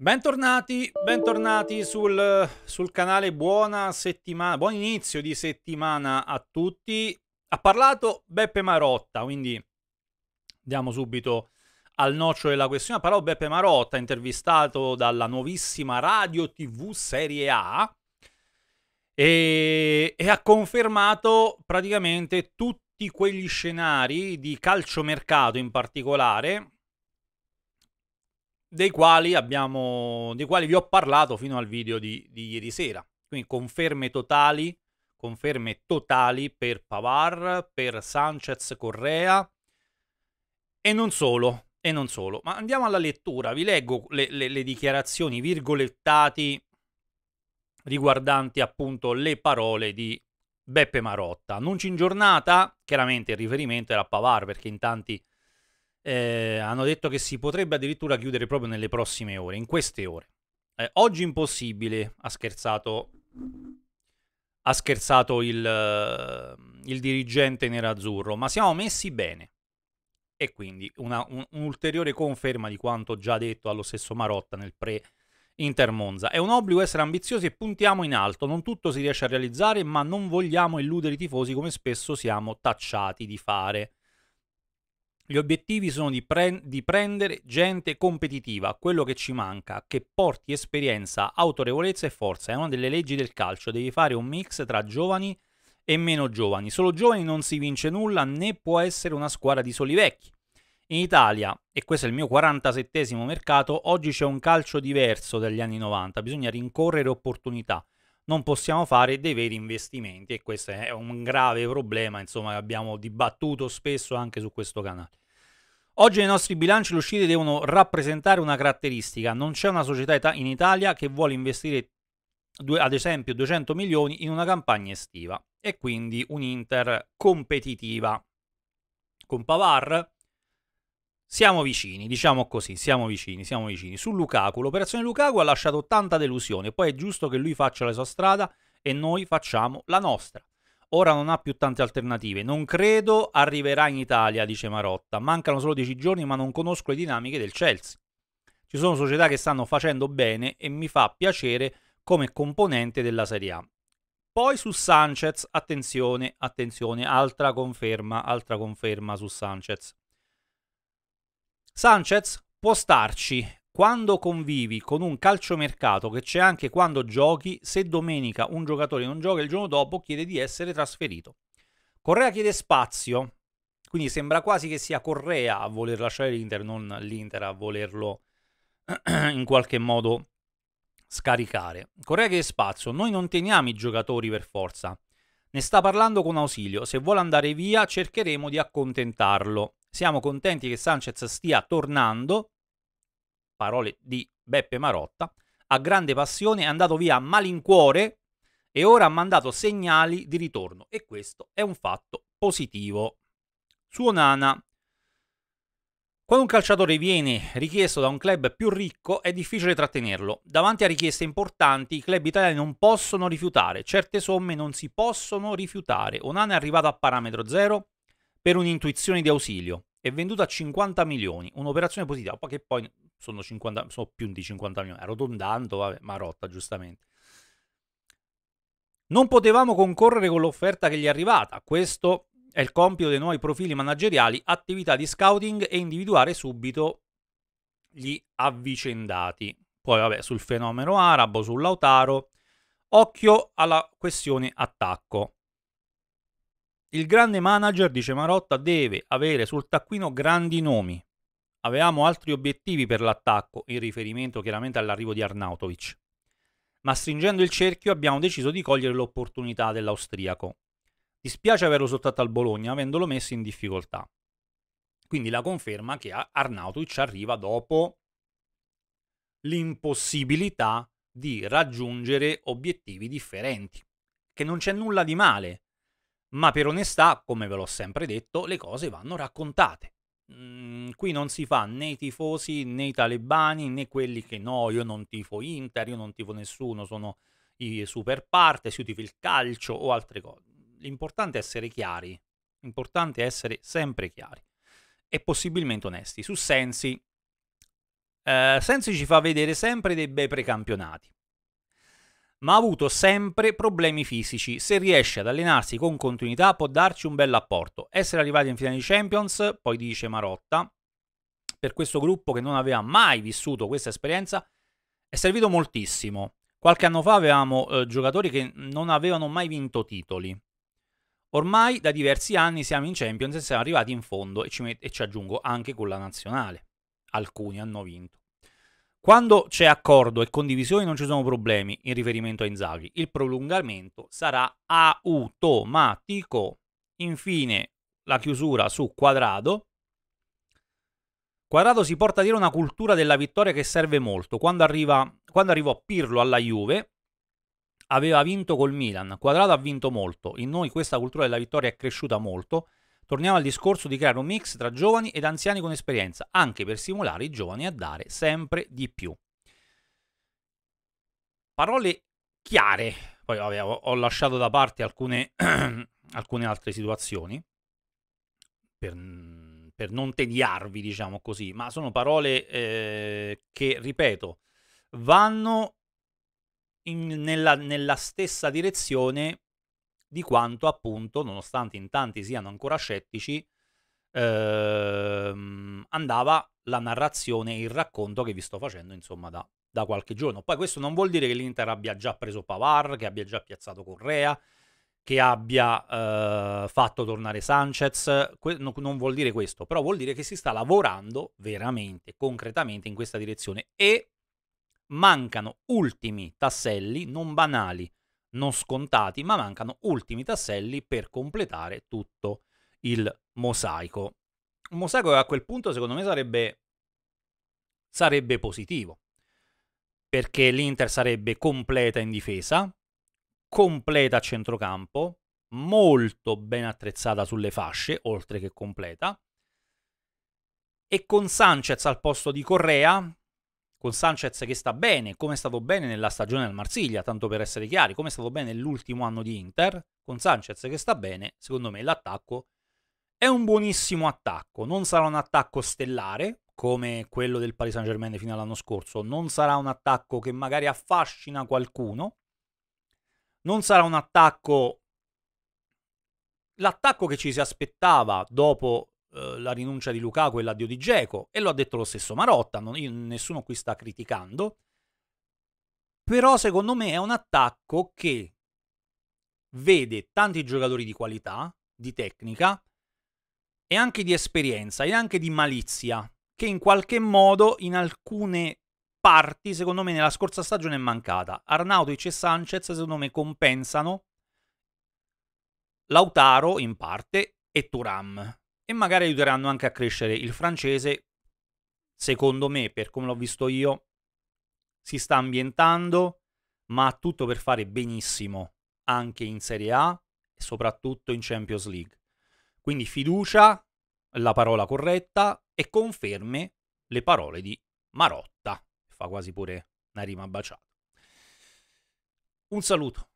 Bentornati, bentornati sul, sul canale, buona settimana, buon inizio di settimana a tutti. Ha parlato Beppe Marotta, quindi andiamo subito al noccio della questione. Ha parlato Beppe Marotta, intervistato dalla nuovissima Radio TV Serie A e, e ha confermato praticamente tutti quegli scenari di calciomercato in particolare dei quali, abbiamo, dei quali vi ho parlato fino al video di, di ieri sera. Quindi conferme totali, conferme totali per Pavar, per Sanchez Correa e non solo, e non solo. Ma andiamo alla lettura, vi leggo le, le, le dichiarazioni virgolettati riguardanti appunto le parole di Beppe Marotta. Annunci in giornata, chiaramente il riferimento era a Pavar perché in tanti eh, hanno detto che si potrebbe addirittura chiudere proprio nelle prossime ore, in queste ore. Eh, oggi impossibile, ha scherzato, ha scherzato il, uh, il dirigente nerazzurro, ma siamo messi bene. E quindi una, un, un'ulteriore conferma di quanto già detto allo stesso Marotta nel pre Inter Monza. È un obbligo essere ambiziosi e puntiamo in alto. Non tutto si riesce a realizzare, ma non vogliamo illudere i tifosi come spesso siamo tacciati di fare. Gli obiettivi sono di, pre- di, prendere gente competitiva, quello che ci manca, che porti esperienza, autorevolezza e forza. È una delle leggi del calcio, devi fare un mix tra giovani e meno giovani. Solo giovani non si vince nulla, né può essere una squadra di soli vecchi. In Italia, e questo è il mio 47 mercato, oggi c'è un calcio diverso dagli anni 90, bisogna rincorrere opportunità. Non possiamo fare dei veri investimenti e questo è un grave problema, insomma, che abbiamo dibattuto spesso anche su questo canale. Oggi nei nostri bilanci le uscite devono rappresentare una caratteristica. Non c'è una società in Italia che vuole investire due, ad esempio 200 milioni in una campagna estiva e quindi un'Inter competitiva. Con Pavar siamo vicini, diciamo così, siamo vicini, siamo vicini. Su Lukaku, l'operazione Lukaku ha lasciato tanta delusione, poi è giusto che lui faccia la sua strada e noi facciamo la nostra ora non ha più tante alternative. Non credo arriverà in Italia, dice Marotta. Mancano solo 10 giorni, ma non conosco le dinamiche del Chelsea. Ci sono società che stanno facendo bene e mi fa piacere come componente della Serie A. Poi su Sanchez, attenzione, attenzione, altra conferma, altra conferma su Sanchez. Sanchez può starci quando convivi con un calciomercato che c'è anche quando giochi, se domenica un giocatore non gioca il giorno dopo chiede di essere trasferito. Correa chiede spazio, quindi sembra quasi che sia Correa a voler lasciare l'Inter, non l'Inter a volerlo in qualche modo scaricare. Correa chiede spazio, noi non teniamo i giocatori per forza. Ne sta parlando con Ausilio, se vuole andare via cercheremo di accontentarlo. Siamo contenti che Sanchez stia tornando, parole di Beppe Marotta, a grande passione è andato via a malincuore e ora ha mandato segnali di ritorno e questo è un fatto positivo. Suo Nana. Quando un calciatore viene richiesto da un club più ricco è difficile trattenerlo. Davanti a richieste importanti i club italiani non possono rifiutare, certe somme non si possono rifiutare. Onana è arrivato a parametro zero per un'intuizione di ausilio è venduto a 50 milioni, un'operazione positiva, poi che poi sono, 50, sono più di 50 milioni, arrotondando, vabbè, rotta giustamente. Non potevamo concorrere con l'offerta che gli è arrivata, questo è il compito dei nuovi profili manageriali, attività di scouting e individuare subito gli avvicendati. Poi vabbè, sul fenomeno arabo, sull'autaro, occhio alla questione attacco. Il grande manager, dice Marotta, deve avere sul taccuino grandi nomi. Avevamo altri obiettivi per l'attacco, in riferimento chiaramente all'arrivo di Arnautovic. Ma stringendo il cerchio abbiamo deciso di cogliere l'opportunità dell'austriaco. Dispiace averlo sottratto al Bologna, avendolo messo in difficoltà. Quindi la conferma che Arnautovic arriva dopo l'impossibilità di raggiungere obiettivi differenti. Che non c'è nulla di male ma per onestà, come ve l'ho sempre detto, le cose vanno raccontate. Mm, qui non si fa né i tifosi né i talebani né quelli che no, io non tifo Inter, io non tifo nessuno, sono i super parte, si utiva il calcio o altre cose. L'importante è essere chiari, l'importante è essere sempre chiari e possibilmente onesti. Su Sensi, eh, Sensi ci fa vedere sempre dei bei precampionati ma ha avuto sempre problemi fisici. Se riesce ad allenarsi con continuità può darci un bel apporto. Essere arrivati in finale di Champions, poi dice Marotta, per questo gruppo che non aveva mai vissuto questa esperienza, è servito moltissimo. Qualche anno fa avevamo eh, giocatori che non avevano mai vinto titoli. Ormai da diversi anni siamo in Champions e siamo arrivati in fondo e ci, e ci aggiungo anche con la nazionale. Alcuni hanno vinto. Quando c'è accordo e condivisione non ci sono problemi in riferimento a Inzaghi, il prolungamento sarà automatico. Infine la chiusura su Quadrado. Quadrado si porta dietro una cultura della vittoria che serve molto. Quando, arriva, quando arrivò Pirlo alla Juve, aveva vinto col Milan. Quadrado ha vinto molto. In noi questa cultura della vittoria è cresciuta molto. Torniamo al discorso di creare un mix tra giovani ed anziani con esperienza, anche per stimolare i giovani a dare sempre di più. Parole chiare, poi vabbè, ho lasciato da parte alcune, alcune altre situazioni, per, per, non tediarvi, diciamo così, ma sono parole eh, che, ripeto, vanno in, nella, nella stessa direzione di quanto appunto, nonostante in tanti siano ancora scettici, ehm, andava la narrazione e il racconto che vi sto facendo insomma da, da qualche giorno. Poi questo non vuol dire che l'Inter abbia già preso Pavar, che abbia già piazzato Correa, che abbia eh, fatto tornare Sanchez, que- no, non vuol dire questo, però vuol dire che si sta lavorando veramente, concretamente in questa direzione e mancano ultimi tasselli non banali non scontati, ma mancano ultimi tasselli per completare tutto il mosaico. Un mosaico che a quel punto secondo me sarebbe, sarebbe positivo, perché l'Inter sarebbe completa in difesa, completa a centrocampo, molto ben attrezzata sulle fasce, oltre che completa, e con Sanchez al posto di Correa, con Sanchez che sta bene, come è stato bene nella stagione al Marsiglia, tanto per essere chiari, come è stato bene nell'ultimo anno di Inter, con Sanchez che sta bene, secondo me l'attacco è un buonissimo attacco, non sarà un attacco stellare come quello del Paris Saint-Germain fino all'anno scorso, non sarà un attacco che magari affascina qualcuno, non sarà un attacco l'attacco che ci si aspettava dopo eh, la rinuncia di Lukaku e l'addio di Geco, e lo ha detto lo stesso Marotta, non, io, nessuno qui sta criticando, però secondo me è un attacco che vede tanti giocatori di qualità, di tecnica, e anche di esperienza, e anche di malizia, che in qualche modo in alcune parti, secondo me, nella scorsa stagione è mancata. Arnautovic e Sanchez, secondo me, compensano Lautaro in parte e Turam e magari aiuteranno anche a crescere il francese. Secondo me, per come l'ho visto io, si sta ambientando, ma ha tutto per fare benissimo anche in Serie A e soprattutto in Champions League. Quindi fiducia, la parola corretta, e conferme le parole di Marotta. Fa quasi pure una rima baciata. Un saluto.